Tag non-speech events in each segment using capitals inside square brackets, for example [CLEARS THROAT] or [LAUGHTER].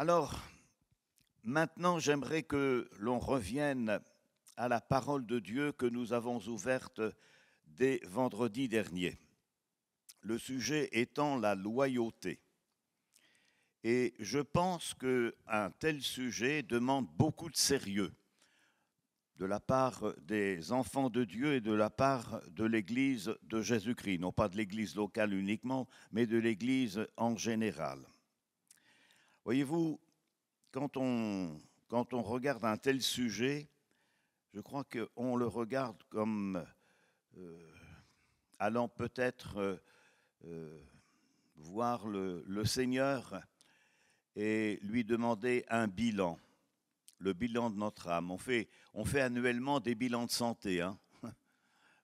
Alors, maintenant, j'aimerais que l'on revienne à la parole de Dieu que nous avons ouverte dès vendredi dernier. Le sujet étant la loyauté. Et je pense qu'un tel sujet demande beaucoup de sérieux de la part des enfants de Dieu et de la part de l'Église de Jésus-Christ, non pas de l'Église locale uniquement, mais de l'Église en général. Voyez-vous, quand on, quand on regarde un tel sujet, je crois qu'on le regarde comme euh, allant peut-être euh, euh, voir le, Seigneur et lui demander un bilan, le bilan de notre âme. On fait, on fait annuellement des bilans de santé, hein. [LAUGHS]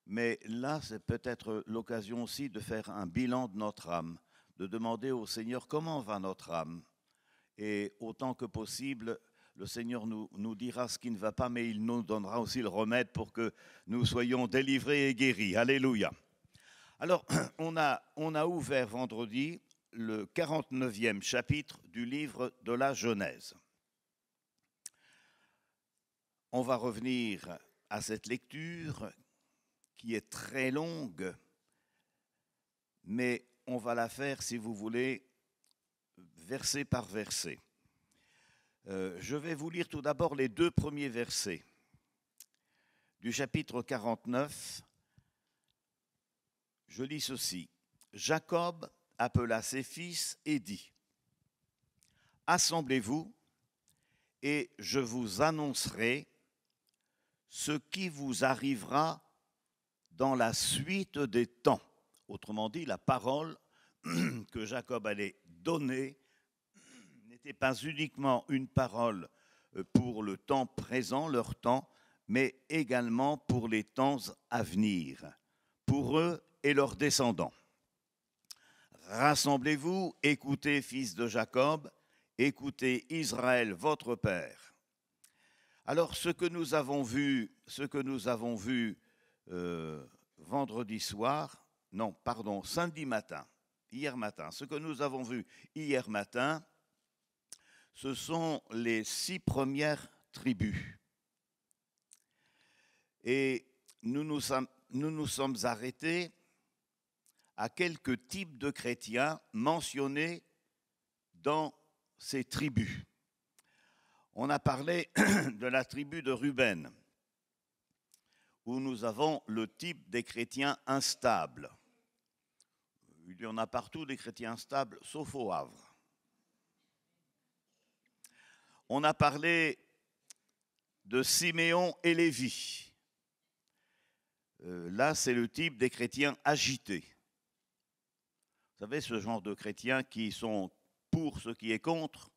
mais là, c'est peut-être l'occasion aussi de faire un bilan de notre âme, de demander au Seigneur comment va notre âme. Et autant que possible, le Seigneur nous, nous, dira ce qui ne va pas, mais il nous donnera aussi le remède pour que nous soyons délivrés et guéris. Alléluia. Alors, [CLEARS THROAT] on a, on a ouvert vendredi le 49e chapitre du livre de la Genèse. On va revenir à cette lecture qui est très longue, mais on va la faire, si vous voulez, verset par verset. Euh, je vais vous lire tout d'abord les deux premiers versets du chapitre 49. Je lis ceci. Jacob appela ses fils et dit, Assemblez-vous et je vous annoncerai ce qui vous arrivera dans la suite des temps. Autrement dit, la parole [CLEARS THROAT] que Jacob allait donner n'était pas uniquement une parole euh, pour le temps présent, leur temps, mais également pour les temps à venir, pour eux et leurs descendants. Rassemblez-vous, écoutez, fils de Jacob, écoutez, Israël, votre Père. Alors, ce que nous avons vu, ce que nous avons vu euh, vendredi soir, non, pardon, samedi matin, hier matin, ce que nous avons vu hier matin, ce sont les six premières tribus. Et nous nous sommes, arrêtés à quelques types de chrétiens mentionnés dans ces tribus. On a parlé [CLEARS THROAT] de la tribu de Ruben, où nous avons le type des chrétiens instables. Il y en a partout des chrétiens instables, sauf au Havre on a parlé de Siméon et Lévi. Euh, là, c'est le type des chrétiens agités. Vous savez, ce genre de chrétiens qui sont pour ce qui est contre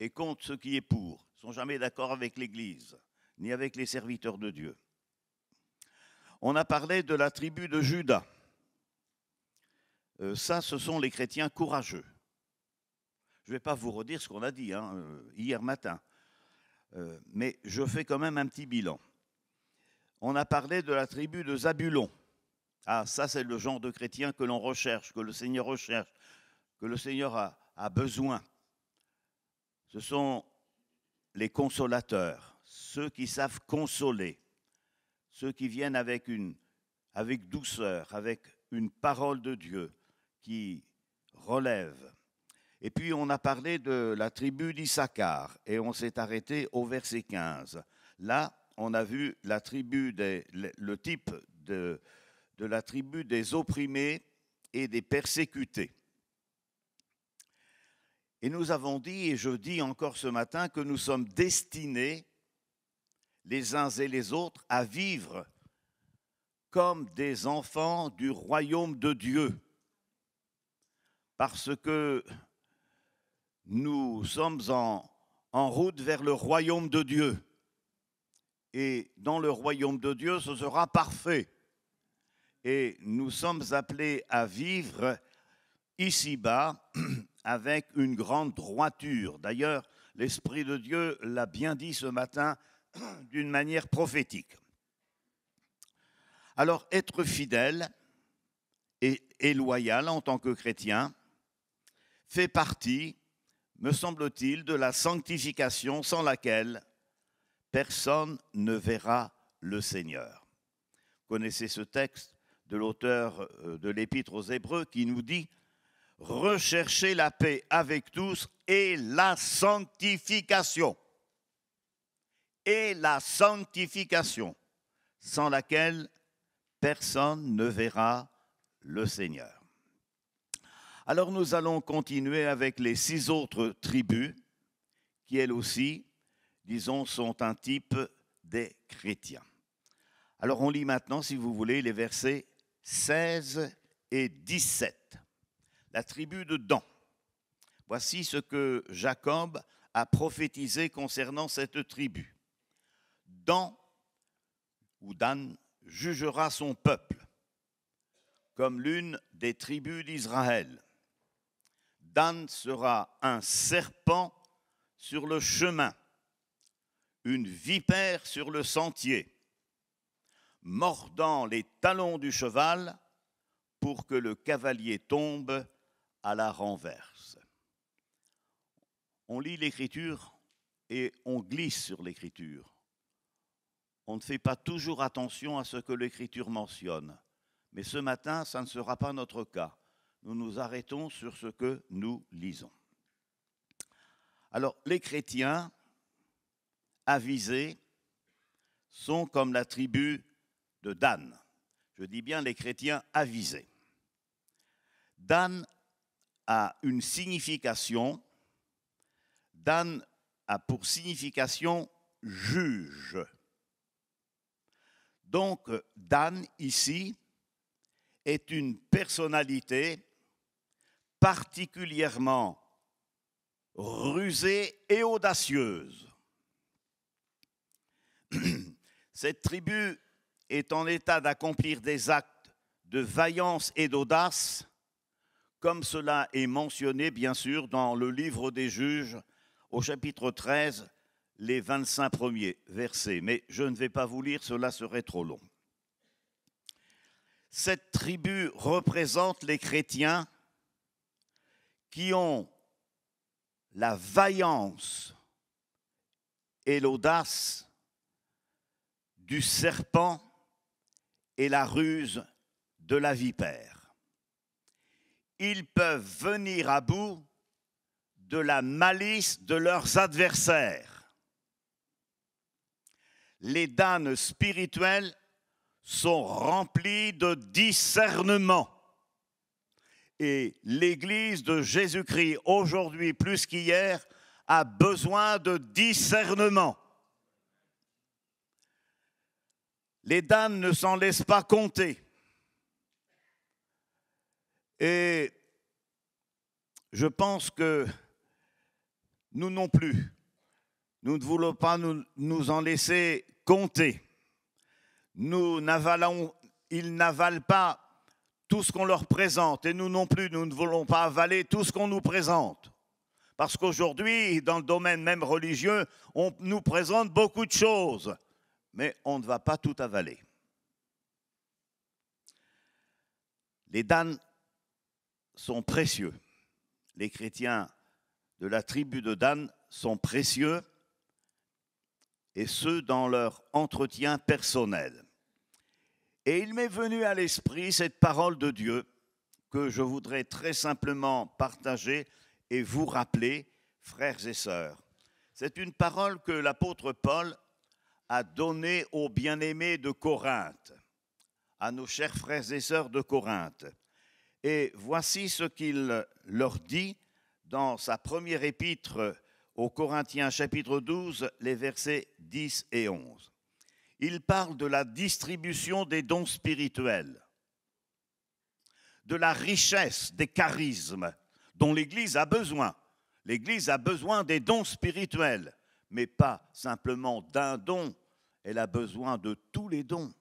et contre ce qui est pour. Ils ne sont jamais d'accord avec l'Église, ni avec les serviteurs de Dieu. On a parlé de la tribu de Judas. Euh, ça, ce sont les chrétiens courageux. Je ne vais pas vous redire ce qu'on a dit hein, euh, hier matin, euh, mais je fais quand même un petit bilan. On a parlé de la tribu de Zabulon. Ah, ça, c'est le genre de chrétien que l'on recherche, que le Seigneur recherche, que le Seigneur a, besoin. Ce sont les consolateurs, ceux qui savent consoler, ceux qui viennent avec, une, avec douceur, avec une parole de Dieu qui relève et puis on a parlé de la tribu d'Issachar et on s'est arrêté au verset 15. Là, on a vu la tribu des, le type de, de la tribu des opprimés et des persécutés. Et nous avons dit, et je dis encore ce matin, que nous sommes destinés, les uns et les autres, à vivre comme des enfants du royaume de Dieu. Parce que nous sommes en, route vers le royaume de Dieu. Et dans le royaume de Dieu, ce sera parfait. Et nous sommes appelés à vivre ici-bas [CLEARS THROAT] avec une grande droiture. D'ailleurs, l'Esprit de Dieu l'a bien dit ce matin [CLEARS THROAT] d'une manière prophétique. Alors, être fidèle et, et loyal en tant que chrétien fait partie me semble-t-il, de la sanctification sans laquelle personne ne verra le Seigneur. Vous connaissez ce texte de l'auteur euh, de l'épître aux Hébreux qui nous dit Recherchez la paix avec tous et la sanctification. Et la sanctification, sans laquelle personne ne verra le Seigneur. Alors nous allons continuer avec les six autres tribus qui, elles aussi, disons, sont un type des chrétiens. Alors on lit maintenant, si vous voulez, les versets 16 et 17. La tribu de Dan. Voici ce que Jacob a prophétisé concernant cette tribu. Dan ou Dan jugera son peuple comme l'une des tribus d'Israël. Dan sera un serpent sur le chemin, une vipère sur le sentier, mordant les talons du cheval pour que le cavalier tombe à la renverse. On lit l'écriture et on glisse sur l'écriture. On ne fait pas toujours attention à ce que l'écriture mentionne. Mais ce matin, ça ne sera pas notre cas nous nous arrêtons sur ce que nous lisons. Alors, les chrétiens avisés sont comme la tribu de Dan. Je dis bien les chrétiens avisés. Dan a une signification. Dan a pour signification juge. Donc Dan ici est une personnalité particulièrement rusée et audacieuse. [CLEARS THROAT] Cette tribu est en état d'accomplir des actes de vaillance et d'audace, comme cela est mentionné bien sûr dans le livre des juges au chapitre 13, les 25 premiers versets. Mais je ne vais pas vous lire, cela serait trop long. Cette tribu représente les chrétiens qui ont la vaillance et l'audace du serpent et la ruse de la vipère. Ils peuvent venir à bout de la malice de leurs adversaires. Les dames spirituelles sont remplies de discernement. Et l'Église de Jésus-Christ, aujourd'hui plus qu'hier, a besoin de discernement. Les dames ne s'en laissent pas compter. Et je pense que nous non plus, nous ne voulons pas nous, en laisser compter. Nous n'avalons, ils n'avalent pas tout ce qu'on leur présente. Et nous non plus, nous ne voulons pas avaler tout ce qu'on nous présente. Parce qu'aujourd'hui, dans le domaine même religieux, on nous présente beaucoup de choses, mais on ne va pas tout avaler. Les Danes sont précieux. Les chrétiens de la tribu de Dan sont précieux, et ce, dans leur entretien personnel. Et il m'est venu à l'esprit cette parole de Dieu que je voudrais très simplement partager et vous rappeler, frères et sœurs. C'est une parole que l'apôtre Paul a donnée aux bien-aimés de Corinthe, à nos chers frères et sœurs de Corinthe. Et voici ce qu'il leur dit dans sa première épître aux Corinthiens chapitre 12, les versets 10 et 11 il parle de la distribution des dons spirituels, de la richesse des charismes dont l'Église a besoin. L'Église a besoin des dons spirituels, mais pas simplement d'un don, elle a besoin de tous les dons.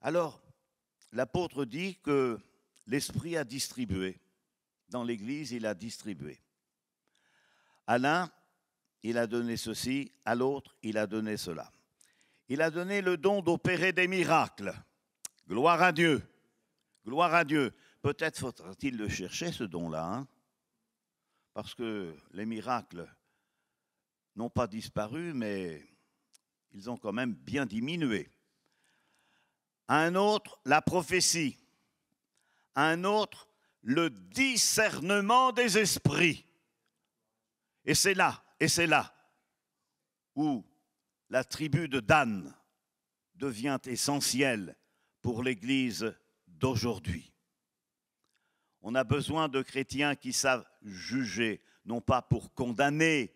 Alors, l'apôtre dit que l'Esprit a distribué. Dans l'Église, il a distribué. À l'un, il a donné ceci, à l'autre, il a donné cela. Il a donné le don d'opérer des miracles. Gloire à Dieu. Gloire à Dieu. Peut-être faudra-t-il le chercher, ce don-là, hein. parce que les miracles n'ont pas disparu, mais ils ont quand même bien diminué. Un autre, la prophétie. Un autre, le discernement des esprits. Et c'est là, et c'est là où la tribu de Dan devient essentielle pour l'Église d'aujourd'hui. On a besoin de chrétiens qui savent juger, non pas pour condamner,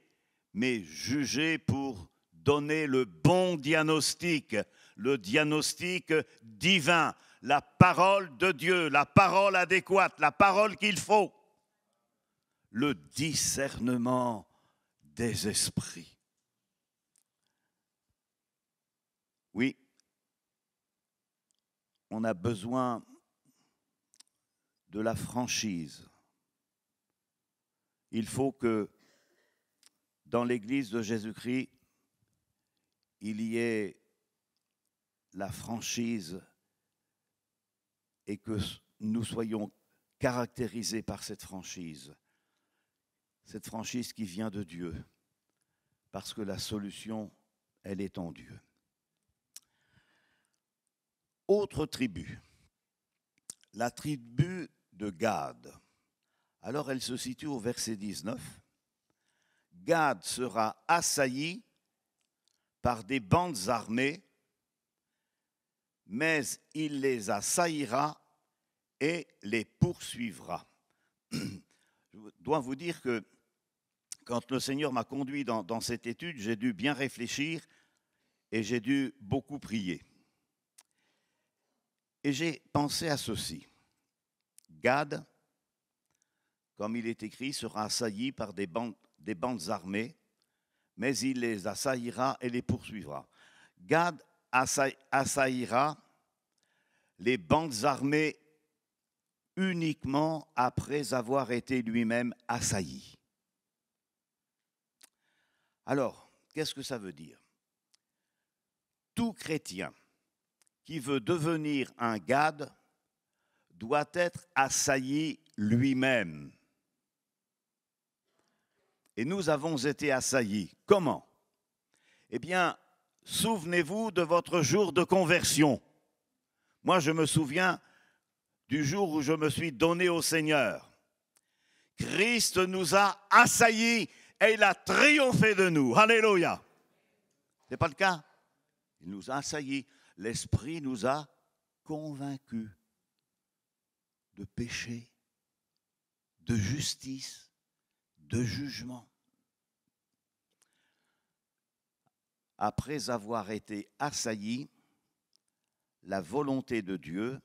mais juger pour donner le bon diagnostic, le diagnostic divin, la parole de Dieu, la parole adéquate, la parole qu'il faut, le discernement des esprits. Oui, on a besoin de la franchise. Il faut que dans l'Église de Jésus-Christ, il y ait la franchise et que nous soyons caractérisés par cette franchise, cette franchise qui vient de Dieu, parce que la solution, elle est en Dieu. Autre tribu, la tribu de Gad. Alors elle se situe au verset 19. Gad sera assailli par des bandes armées, mais il les assaillira et les poursuivra. [CLEARS THROAT] Je dois vous dire que quand le Seigneur m'a conduit dans, dans cette étude, j'ai dû bien réfléchir et j'ai dû beaucoup prier. Et j'ai pensé à ceci. Gad, comme il est écrit, sera assailli par des bandes, armées, mais il les assaillira et les poursuivra. Gad assaillira les bandes armées uniquement après avoir été lui-même assailli. Alors, qu'est-ce que ça veut dire Tout chrétien qui veut devenir un gade doit être assailli lui-même. Et nous avons été assaillis. Comment Eh bien, souvenez-vous de votre jour de conversion. Moi, je me souviens du jour où je me suis donné au Seigneur. Christ nous a assaillis et il a triomphé de nous. Alléluia. Ce n'est pas le cas. Il nous a assaillis l'Esprit nous a convaincus de péché, de justice, de jugement. Après avoir été assaillis, la volonté de Dieu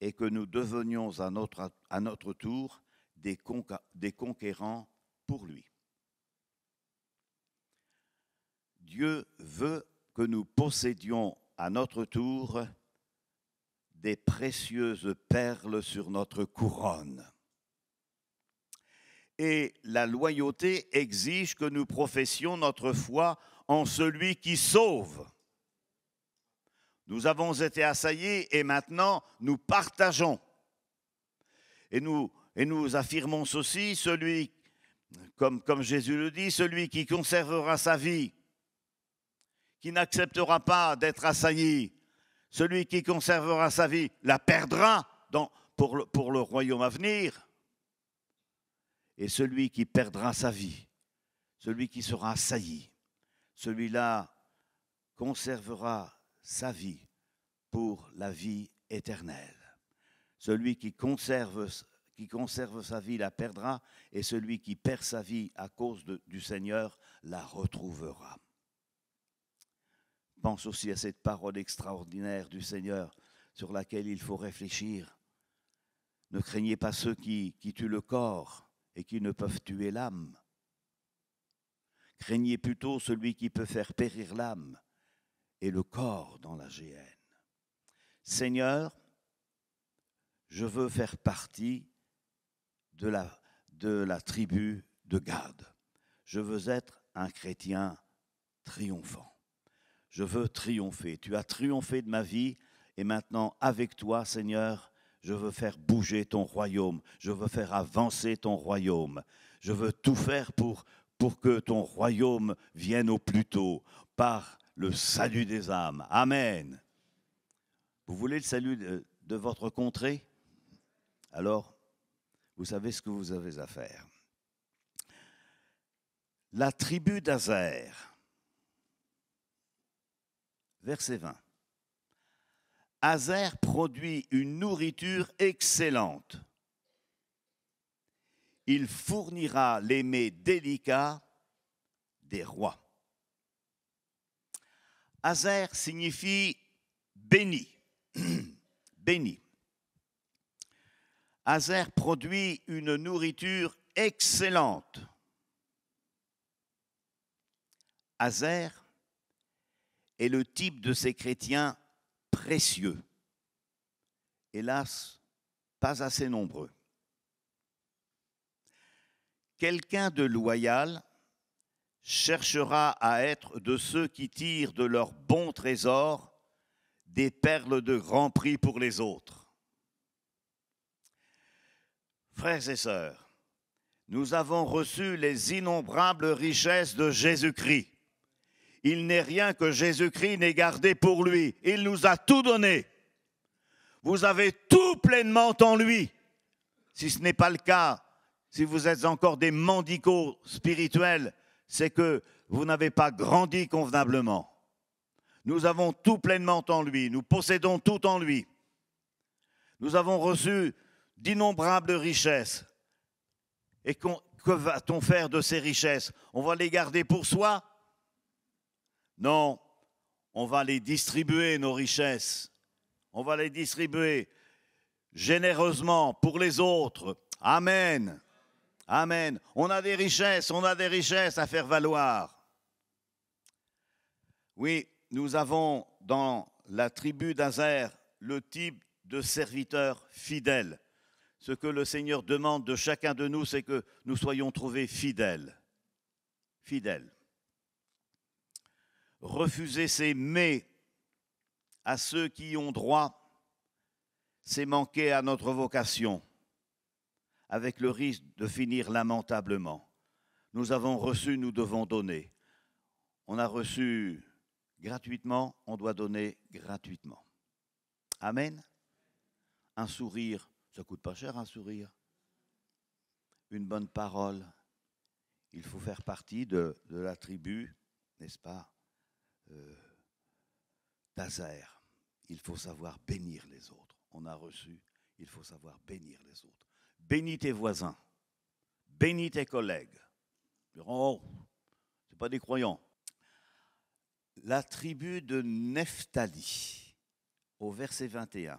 est que nous devenions à notre, à notre tour des, des conquérants pour lui. Dieu veut que nous possédions à notre tour des précieuses perles sur notre couronne. Et la loyauté exige que nous professions notre foi en celui qui sauve. Nous avons été assaillis et maintenant nous partageons. Et nous, et nous affirmons ceci, celui, comme, comme Jésus le dit, celui qui conservera sa vie qui n'acceptera pas d'être assailli, celui qui conservera sa vie, la perdra pour, le, royaume à venir. Et celui qui perdra sa vie, celui qui sera assailli, celui-là conservera sa vie pour la vie éternelle. Celui qui conserve, qui conserve sa vie la perdra, et celui qui perd sa vie à cause du Seigneur la retrouvera pense aussi à cette parole extraordinaire du Seigneur sur laquelle il faut réfléchir. Ne craignez pas ceux qui, tuent le corps et qui ne peuvent tuer l'âme. Craignez plutôt celui qui peut faire périr l'âme et le corps dans la géhenne. Seigneur, je veux faire partie de la, de la tribu de Gad. Je veux être un chrétien triomphant je veux triompher. Tu as triomphé de ma vie et maintenant avec toi, Seigneur, je veux faire bouger ton royaume, je veux faire avancer ton royaume, je veux tout faire pour, pour que ton royaume vienne au plus tôt par le salut des âmes. Amen. Vous voulez le salut de, de votre contrée Alors, vous savez ce que vous avez à faire. La tribu d'Azer verset 20. Azer produit une nourriture excellente. Il fournira les mets délicats des rois. Azer signifie béni. [CLEARS THROAT] béni. Azer produit une nourriture excellente. Azer est le type de ces chrétiens précieux. Hélas, pas assez nombreux. Quelqu'un de loyal cherchera à être de ceux qui tirent de leur bon trésor des perles de grand prix pour les autres. Frères et sœurs, nous avons reçu les innombrables richesses de Jésus-Christ il n'est rien que Jésus-Christ n'ait gardé pour lui. Il nous a tout donné. Vous avez tout pleinement en lui. Si ce n'est pas le cas, si vous êtes encore des mendicaux spirituels, c'est que vous n'avez pas grandi convenablement. Nous avons tout pleinement en lui, nous possédons tout en lui. Nous avons reçu d'innombrables richesses. Et que va-t-on faire de ces richesses On va les garder pour soi non, on va les distribuer, nos richesses. On va les distribuer généreusement pour les autres. Amen. Amen. On a des richesses, on a des richesses à faire valoir. Oui, nous avons dans la tribu d'Azer le type de serviteur fidèle. Ce que le Seigneur demande de chacun de nous, c'est que nous soyons trouvés fidèles. Fidèles. Refuser ces mais à ceux qui ont droit, c'est manquer à notre vocation, avec le risque de finir lamentablement. Nous avons reçu, nous devons donner. On a reçu gratuitement, on doit donner gratuitement. Amen. Un sourire, ça coûte pas cher un sourire. Une bonne parole. Il faut faire partie de la tribu, n'est-ce pas euh, il faut savoir bénir les autres. On a reçu, il faut savoir bénir les autres. Bénis tes voisins, bénis tes collègues. Oh, ce pas des croyants. La tribu de Nephtali, au verset 21.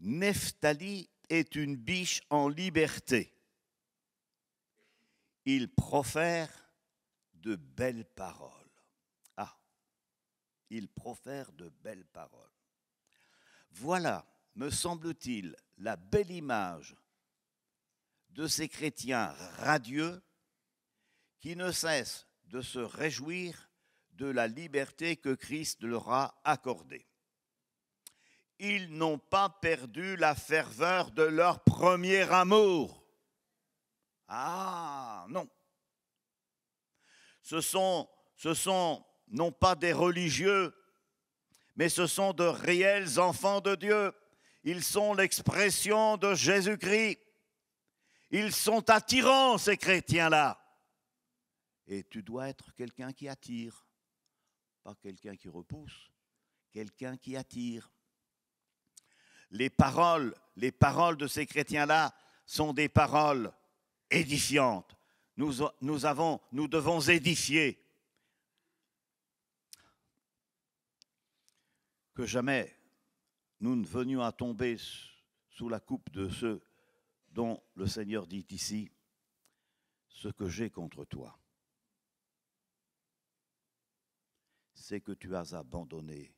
Nephtali est une biche en liberté. Il profère de belles paroles il profère de belles paroles. Voilà, me semble-t-il, la belle image de ces chrétiens radieux qui ne cessent de se réjouir de la liberté que Christ leur a accordée. Ils n'ont pas perdu la ferveur de leur premier amour. Ah non. Ce sont, ce sont non pas des religieux, mais ce sont de réels enfants de Dieu. Ils sont l'expression de Jésus-Christ. Ils sont attirants, ces chrétiens-là. Et tu dois être quelqu'un qui attire, pas quelqu'un qui repousse, quelqu'un qui attire. Les paroles, les paroles de ces chrétiens-là sont des paroles édifiantes. Nous, nous, avons, nous devons édifier que jamais nous ne venions à tomber sous la coupe de ceux dont le Seigneur dit ici, ce que j'ai contre toi, c'est que tu as abandonné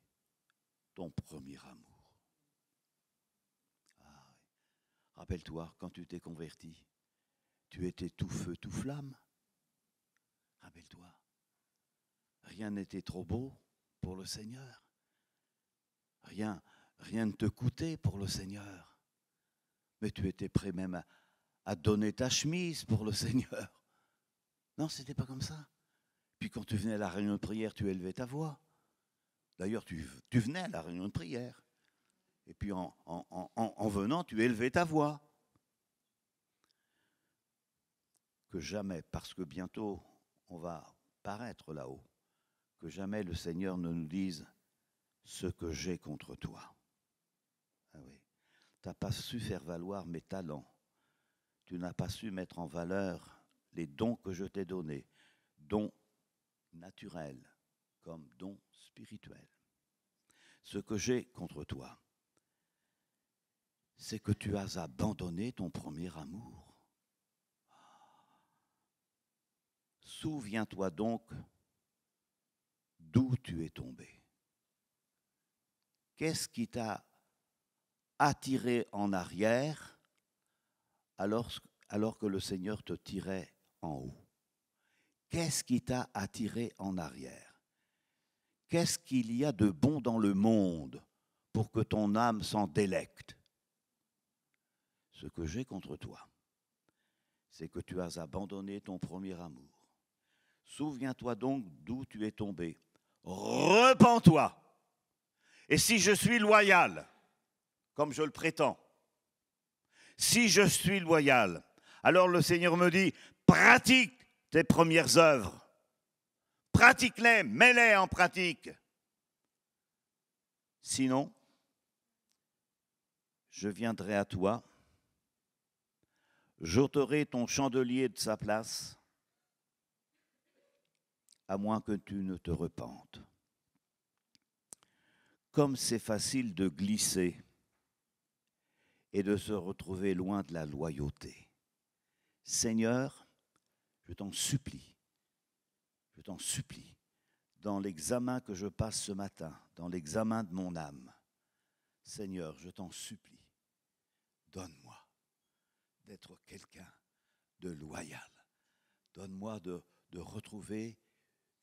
ton premier amour. Ah Rappelle-toi, quand tu t'es converti, tu étais tout feu, tout flamme. Rappelle-toi, rien n'était trop beau pour le Seigneur rien, rien ne te coûtait pour le Seigneur. Mais tu étais prêt même à, donner ta chemise pour le Seigneur. Non, c'était pas comme ça. Puis quand tu venais à la réunion de prière, tu élevais ta voix. D'ailleurs, tu, venais à la réunion de prière. Et puis en venant, tu élevais ta voix. Que jamais, parce que bientôt on va paraître là-haut, que jamais le Seigneur ne nous dise ce que j'ai contre toi. Ah Tu n'as pas su faire valoir mes talents. Tu n'as pas su mettre en valeur les dons que je t'ai donnés, dons naturels comme dons spirituels. Ce que j'ai contre toi, c'est que tu as abandonné ton premier amour. Souviens-toi donc d'où tu es tombé. Qu'est-ce qui t'a attiré en arrière alors, alors que le Seigneur te tirait en haut Qu'est-ce qui t'a attiré en arrière Qu'est-ce qu'il y a de bon dans le monde pour que ton âme s'en délecte Ce que j'ai contre toi, c'est que tu as abandonné ton premier amour. Souviens-toi donc d'où tu es tombé. Repends-toi. Et si je suis loyal, comme je le prétends, si je suis loyal, alors le Seigneur me dit, pratique tes premières œuvres. Pratique-les, mets-les en pratique. Sinon, je viendrai à toi, j'ôterai ton chandelier de sa place, à moins que tu ne te repentes comme c'est facile de glisser et de se retrouver loin de la loyauté. Seigneur, je t'en supplie, je t'en supplie, dans l'examen que je passe ce matin, dans l'examen de mon âme, Seigneur, je t'en supplie, donne-moi d'être quelqu'un de loyal. Donne-moi de, de retrouver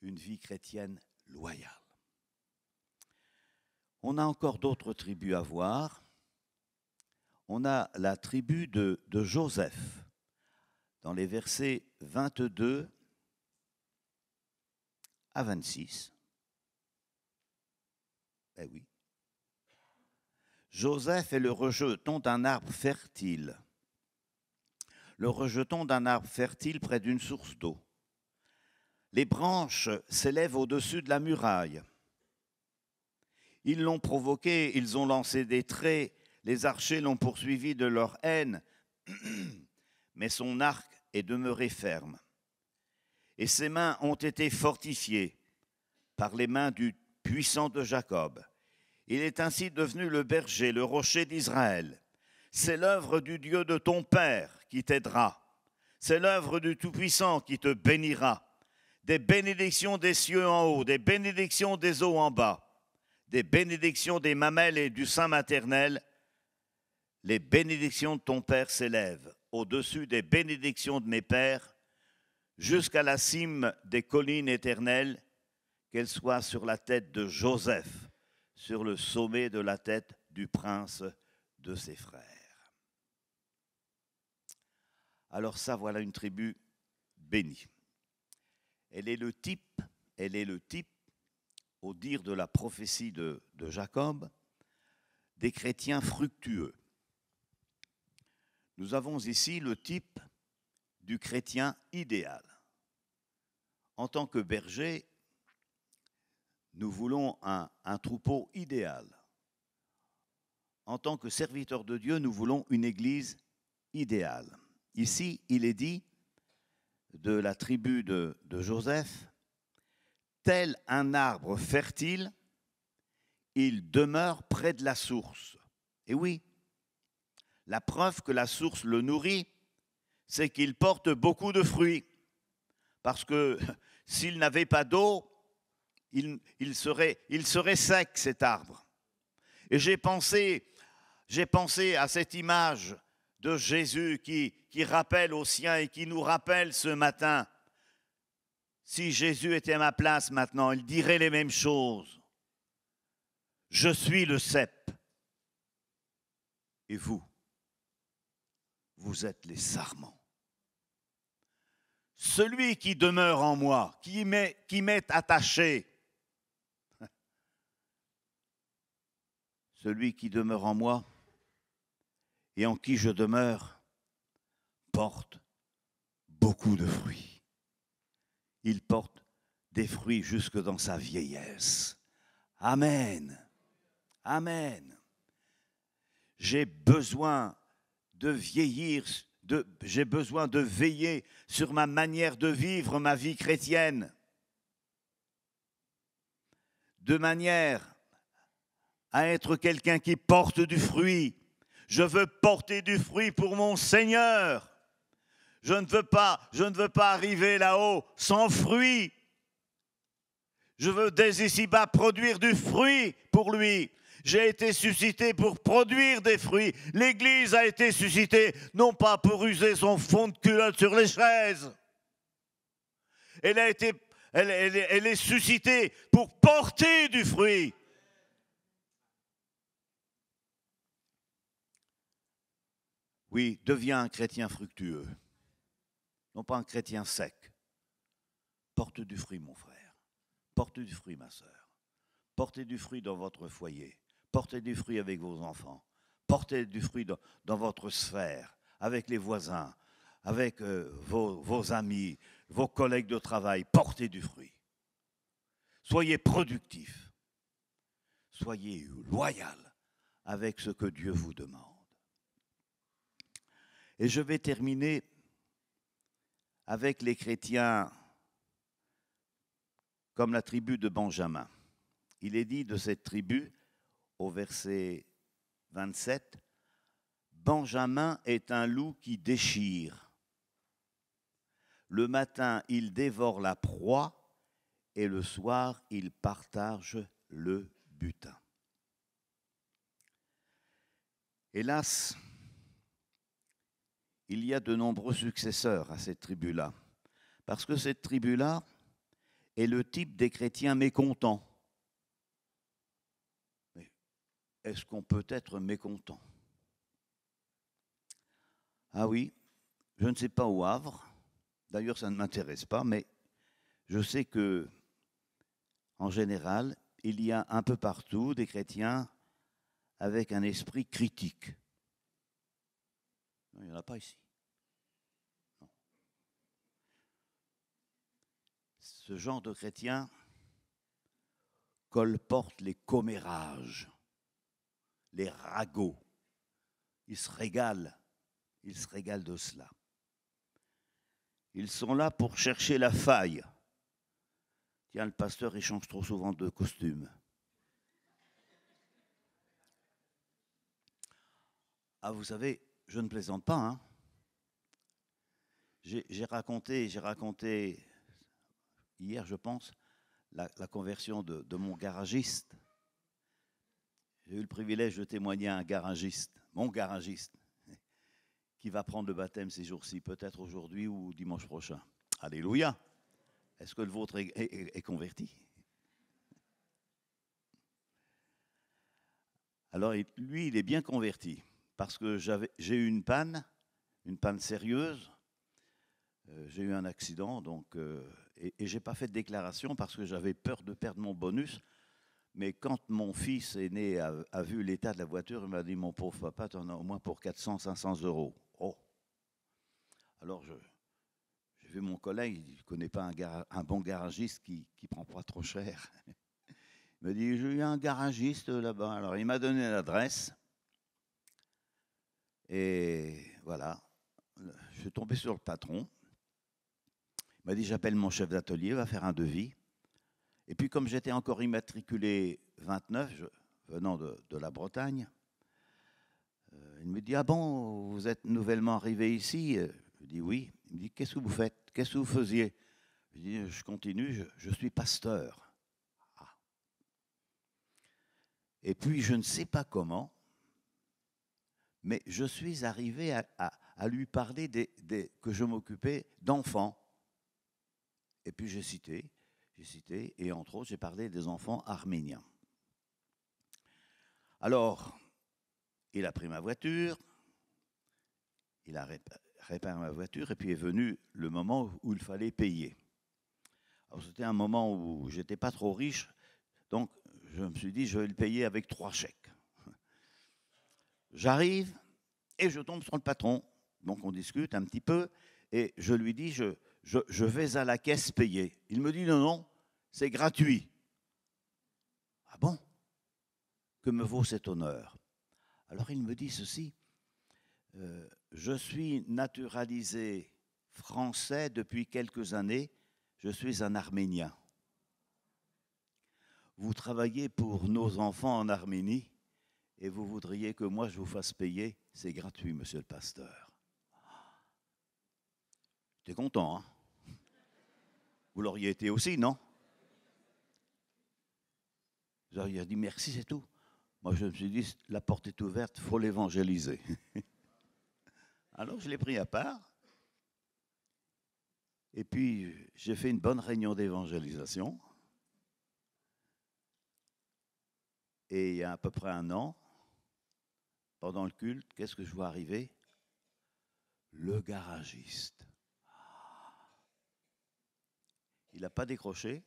une vie chrétienne loyale. On a encore d'autres tribus à voir. On a la tribu de, Joseph dans les versets 22 à 26. Eh oui. Joseph est le rejeton d'un arbre fertile. Le rejeton d'un arbre fertile près d'une source d'eau. Les branches s'élèvent au-dessus de la muraille. Ils l'ont provoqué, ils ont lancé des traits, les archers l'ont poursuivi de leur haine, [CLEARS THROAT] mais son arc est demeuré ferme. Et ses mains ont été fortifiées par les mains du puissant de Jacob. Il est ainsi devenu le berger, le rocher d'Israël. C'est l'œuvre du Dieu de ton Père qui t'aidera. C'est l'œuvre du Tout-Puissant qui te bénira. Des bénédictions des cieux en haut, des bénédictions des eaux en bas des bénédictions des mamelles et du sein maternel, les bénédictions de ton Père s'élèvent au-dessus des bénédictions de mes pères, jusqu'à la cime des collines éternelles, qu'elles soient sur la tête de Joseph, sur le sommet de la tête du prince de ses frères. Alors ça, voilà une tribu bénie. Elle est le type, elle est le type au dire de la prophétie de, Jacob, des chrétiens fructueux. Nous avons ici le type du chrétien idéal. En tant que berger, nous voulons un, troupeau idéal. En tant que serviteur de Dieu, nous voulons une église idéale. Ici, il est dit de la tribu de Joseph, Tel un arbre fertile, il demeure près de la source. Et oui, la preuve que la source le nourrit, c'est qu'il porte beaucoup de fruits. Parce que [LAUGHS] s'il n'avait pas d'eau, il, serait, il serait sec, cet arbre. Et j'ai pensé, j'ai pensé à cette image de Jésus qui, qui rappelle aux siens et qui nous rappelle ce matin si Jésus était à ma place maintenant, il dirait les mêmes choses. Je suis le cep. Et vous, vous êtes les sarments. Celui qui demeure en moi, qui m'est attaché, [LAUGHS] celui qui demeure en moi et en qui je demeure, porte beaucoup de fruits il porte des fruits jusque dans sa vieillesse. Amen. Amen. J'ai besoin de vieillir, j'ai besoin de veiller sur ma manière de vivre ma vie chrétienne, de manière à être quelqu'un qui porte du fruit. Je veux porter du fruit pour mon Seigneur. Je ne veux pas, je ne veux pas arriver là-haut sans fruit. Je veux dès ici-bas produire du fruit pour lui. J'ai été suscité pour produire des fruits. L'Église a été suscitée non pas pour user son fond de culotte sur les chaises. Elle, a été, elle est suscitée pour porter du fruit. Oui, deviens un chrétien fructueux non pas un chrétien sec. Porte du fruit, mon frère. Porte du fruit, ma sœur. Portez du fruit dans votre foyer. Portez du fruit avec vos enfants. Portez du fruit dans, votre sphère, avec les voisins, avec euh, vos, amis, vos collègues de travail. Portez du fruit. Soyez productif. Soyez loyal avec ce que Dieu vous demande. Et je vais terminer avec les chrétiens comme la tribu de Benjamin. Il est dit de cette tribu au verset 27, Benjamin est un loup qui déchire. Le matin, il dévore la proie et le soir, il partage le butin. Hélas, il y a de nombreux successeurs à cette tribu-là. Parce que cette tribu-là est le type des chrétiens mécontents. Mais Est-ce qu'on peut être mécontent Ah oui, je ne sais pas au Havre, d'ailleurs ça ne m'intéresse pas, mais je sais que, en général, il y a un peu partout des chrétiens avec un esprit critique il n'y en a pas ici. Ce genre de chrétien colporte les commérages, les ragots. Il se régale, il se régale de cela. Ils sont là pour chercher la faille. Tiens, le pasteur, échange trop souvent de costume. Ah, vous savez, je ne plaisante pas. Hein. J'ai raconté, j'ai raconté hier, je pense, la, conversion de, mon garagiste. J'ai eu le privilège de témoigner à un garagiste, mon garagiste, qui va prendre le baptême ces jours-ci, peut-être aujourd'hui ou dimanche prochain. Alléluia. Est-ce que le vôtre est converti Alors lui, il est bien converti parce que j'ai eu une panne, une panne sérieuse. Euh, j'ai eu un accident, donc, euh, et, et j'ai pas fait de déclaration parce que j'avais peur de perdre mon bonus. Mais quand mon fils est né, a, vu l'état de la voiture, il m'a dit Mon pauvre papa, tu en as au moins pour 400, 500 euros. Oh Alors, j'ai vu mon collègue, il ne connaît pas un, un, bon garagiste qui ne prend pas trop cher. [LAUGHS] Il m'a dit J'ai eu un garagiste là-bas. Alors, il m'a donné l'adresse. Et voilà, je suis tombé sur le patron. Il m'a dit j'appelle mon chef d'atelier, va faire un devis. Et puis comme j'étais encore immatriculé 29, venant de, la Bretagne, euh, il me dit ah bon, vous êtes nouvellement arrivé ici Je dis oui. Il me dit qu'est-ce que vous faites Qu'est-ce que vous faisiez Je dis je continue, je, suis pasteur. Ah. Et puis je ne sais pas comment, mais je suis arrivé à, lui parler que je m'occupais d'enfants. Et puis j'ai cité, j'ai cité, et entre autres, j'ai parlé des enfants arméniens. Alors, il a pris ma voiture, il a réparé ma voiture, et puis est venu le moment où il fallait payer. c'était un moment où j'étais pas trop riche, donc je me suis dit, je vais le payer avec trois chèques. J'arrive et je tombe sur le patron. Donc on discute un petit peu et je lui dis, je, je, vais à la caisse payer. Il me dit, non, non, c'est gratuit. Ah bon Que me vaut cet honneur Alors il me dit ceci, euh, je suis naturalisé français depuis quelques années, je suis un Arménien. Vous travaillez pour nos enfants en Arménie et vous voudriez que moi je vous fasse payer, c'est gratuit, monsieur le pasteur. J'étais content, hein Vous l'auriez été aussi, non Vous auriez dit merci, c'est tout. Moi, je me suis dit, la porte est ouverte, faut l'évangéliser. [LAUGHS] Alors, je l'ai pris à part. Et puis, j'ai fait une bonne réunion d'évangélisation. Et il y a à peu près un an, pendant le culte, qu'est-ce que je vois arriver Le garagiste. Il n'a pas décroché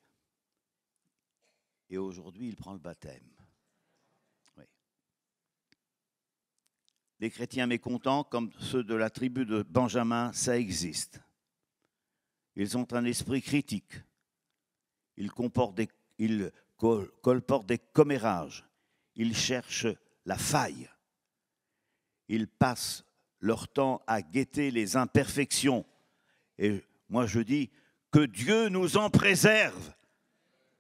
et aujourd'hui il prend le baptême. Les chrétiens mécontents, comme ceux de la tribu de Benjamin, ça existe. Ils ont un esprit critique. Ils, comportent des, ils colportent des commérages. Ils cherchent la faille ils passent leur temps à guetter les imperfections. Et moi je dis que Dieu nous en préserve.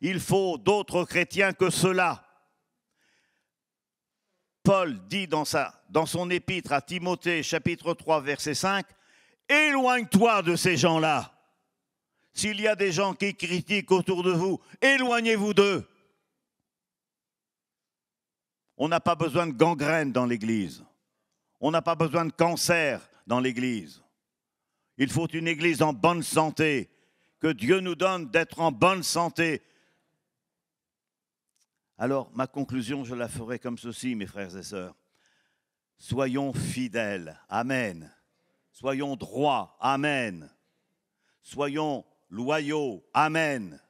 Il faut d'autres chrétiens que cela. Paul dit dans, sa, dans son épître à Timothée chapitre 3 verset 5, Éloigne-toi de ces gens-là. S'il y a des gens qui critiquent autour de vous, éloignez-vous d'eux. On n'a pas besoin de gangrène dans l'Église. On n'a pas besoin de cancer dans l'Église. Il faut une Église en bonne santé, que Dieu nous donne d'être en bonne santé. Alors, ma conclusion, je la ferai comme ceci, mes frères et sœurs. Soyons fidèles. Amen. Soyons droits. Amen. Soyons loyaux. Amen.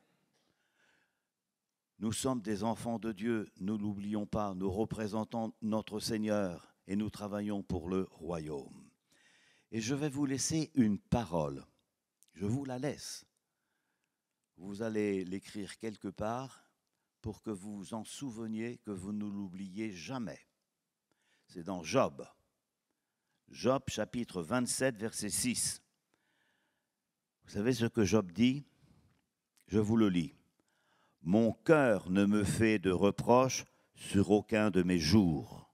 Nous sommes des enfants de Dieu, ne l'oublions pas, nous représentons notre Seigneur et nous travaillons pour le royaume. Et je vais vous laisser une parole. Je vous la laisse. Vous allez l'écrire quelque part pour que vous vous en souveniez, que vous ne l'oubliez jamais. C'est dans Job. Job chapitre 27, verset 6. Vous savez ce que Job dit Je vous le lis. Mon cœur ne me fait de reproche sur aucun de mes jours.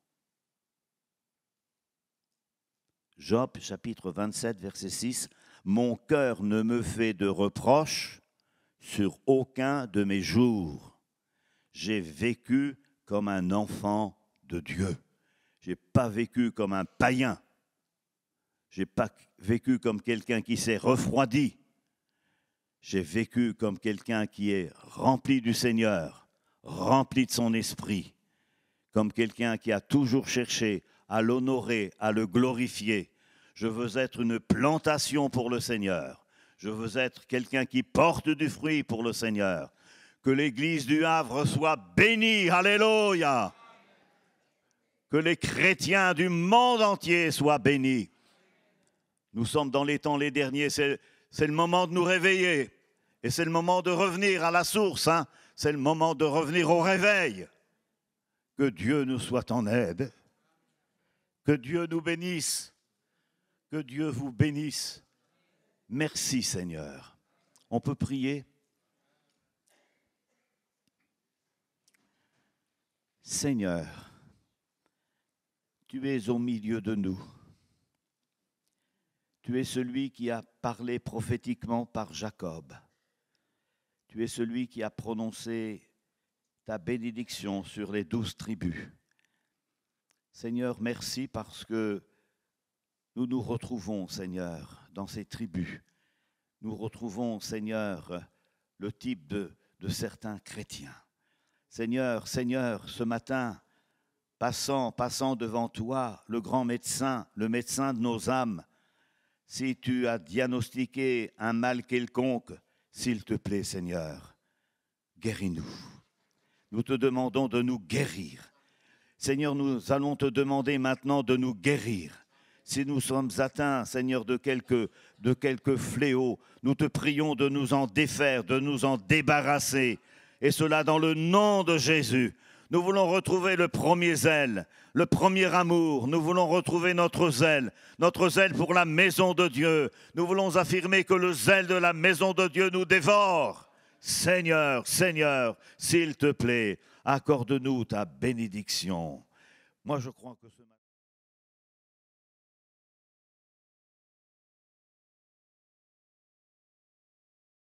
Job chapitre 27, verset 6, Mon cœur ne me fait de reproche sur aucun de mes jours. J'ai vécu comme un enfant de Dieu. J'ai pas vécu comme un païen. J'ai pas vécu comme quelqu'un qui s'est refroidi. J'ai vécu comme quelqu'un qui est rempli du Seigneur, rempli de son esprit, comme quelqu'un qui a toujours cherché à l'honorer, à le glorifier. Je veux être une plantation pour le Seigneur. Je veux être quelqu'un qui porte du fruit pour le Seigneur. Que l'Église du Havre soit bénie. Alléluia. Que les chrétiens du monde entier soient bénis. Nous sommes dans les temps les derniers. C'est, le moment de nous réveiller. Et c'est le moment de revenir à la source. Hein. C'est le moment de revenir au réveil. Que Dieu nous soit en aide. Que Dieu nous bénisse. Que Dieu vous bénisse. Merci Seigneur. On peut prier. Seigneur, tu es au milieu de nous. Tu es celui qui a parlé prophétiquement par Jacob. Tu es celui qui a prononcé ta bénédiction sur les douze tribus. Seigneur, merci parce que nous nous retrouvons, Seigneur, dans ces tribus. Nous retrouvons, Seigneur, le type de, certains chrétiens. Seigneur, Seigneur, ce matin, passant, passant devant toi, le grand médecin, le médecin de nos âmes, si tu as diagnostiqué un mal quelconque, s'il te plaît, Seigneur, guéris-nous. Nous te demandons de nous guérir Seigneur, nous allons te demander maintenant de nous guérir. Si nous sommes atteints, Seigneur, de quelques, de fléaux, nous te prions de nous en défaire, de nous en débarrasser. Et cela dans le nom de Jésus. Nous voulons retrouver le premier zèle, le premier amour. Nous voulons retrouver notre zèle, notre zèle pour la maison de Dieu. Nous voulons affirmer que le zèle de la maison de Dieu nous dévore. Seigneur, Seigneur, s'il te plaît, Accorde-nous ta bénédiction. Moi, je crois que ce matin,